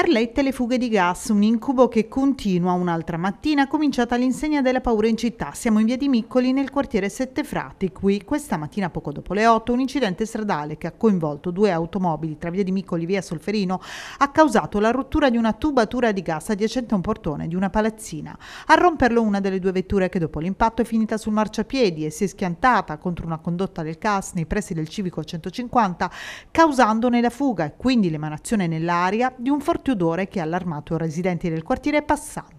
Barletta e le fughe di gas, un incubo che continua un'altra mattina, cominciata l'insegna della paura in città. Siamo in via di Miccoli nel quartiere Sette Frati. Qui, questa mattina poco dopo le 8, un incidente stradale che ha coinvolto due automobili tra via di Miccoli e via Solferino ha causato la rottura di una tubatura di gas adiacente a un portone di una palazzina. A romperlo una delle due vetture che dopo l'impatto è finita sul marciapiedi e si è schiantata contro una condotta del gas nei pressi del civico 150, causandone la fuga e quindi l'emanazione nell'aria di un fortunato forte odore che ha allarmato residenti del quartiere e passanti.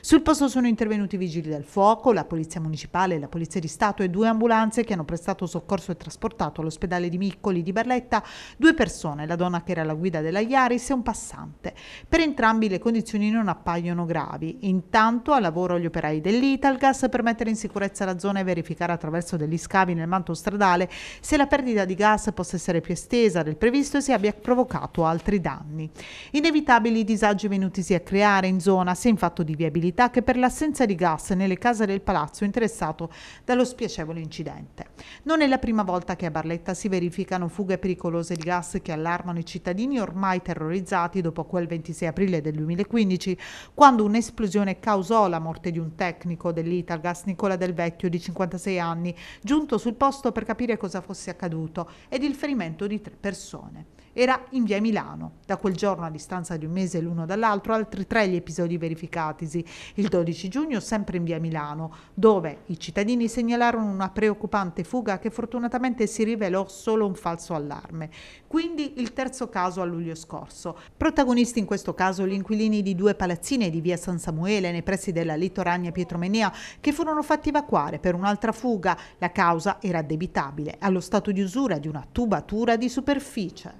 Sul posto sono intervenuti i vigili del fuoco, la polizia municipale, la polizia di Stato e due ambulanze che hanno prestato soccorso e trasportato all'ospedale di Miccoli di Barletta due persone, la donna che era alla guida della Iaris e un passante. Per entrambi le condizioni non appaiono gravi. Intanto a lavoro gli operai dell'Italgas per mettere in sicurezza la zona e verificare attraverso degli scavi nel manto stradale se la perdita di gas possa essere più estesa del previsto e se abbia provocato altri danni. Inevitabilmente inevitabili disagi venutisi a creare in zona, sia in fatto di viabilità che per l'assenza di gas nelle case del palazzo interessato dallo spiacevole incidente. Non è la prima volta che a Barletta si verificano fughe pericolose di gas che allarmano i cittadini ormai terrorizzati dopo quel 26 aprile del 2015, quando un'esplosione causò la morte di un tecnico dell'Italgas Nicola Del Vecchio di 56 anni, giunto sul posto per capire cosa fosse accaduto ed il ferimento di tre persone era in via Milano. Da quel giorno, a distanza di un mese l'uno dall'altro, altri tre gli episodi verificatisi. Il 12 giugno, sempre in via Milano, dove i cittadini segnalarono una preoccupante fuga che fortunatamente si rivelò solo un falso allarme. Quindi il terzo caso a luglio scorso. Protagonisti in questo caso gli inquilini di due palazzine di via San Samuele nei pressi della Litoragna Pietromenea che furono fatti evacuare per un'altra fuga. La causa era debitabile allo stato di usura di una tubatura di superficie.